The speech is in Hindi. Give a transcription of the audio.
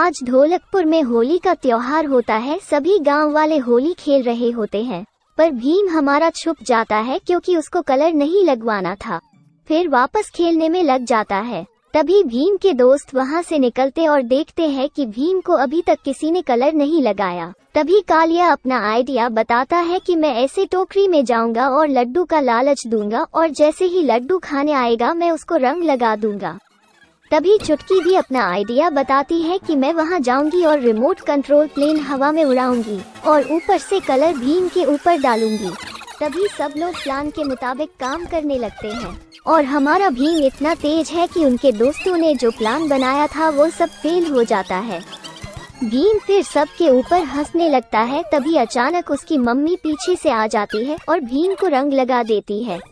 आज ढोलकपुर में होली का त्योहार होता है सभी गांव वाले होली खेल रहे होते हैं पर भीम हमारा छुप जाता है क्योंकि उसको कलर नहीं लगवाना था फिर वापस खेलने में लग जाता है तभी भीम के दोस्त वहां से निकलते और देखते हैं कि भीम को अभी तक किसी ने कलर नहीं लगाया तभी कालिया अपना आइडिया बताता है कि मैं ऐसे टोकरी में जाऊंगा और लड्डू का लालच दूंगा और जैसे ही लड्डू खाने आएगा मैं उसको रंग लगा दूंगा तभी चुटकी भी अपना आइडिया बताती है कि मैं वहां जाऊंगी और रिमोट कंट्रोल प्लेन हवा में उड़ाऊंगी और ऊपर से कलर भीम के ऊपर डालूंगी तभी सब लोग प्लान के मुताबिक काम करने लगते हैं और हमारा भीम इतना तेज है कि उनके दोस्तों ने जो प्लान बनाया था वो सब फेल हो जाता है भीम फिर सब के ऊपर हंसने लगता है तभी अचानक उसकी मम्मी पीछे से आ जाती है और भीम को रंग लगा देती है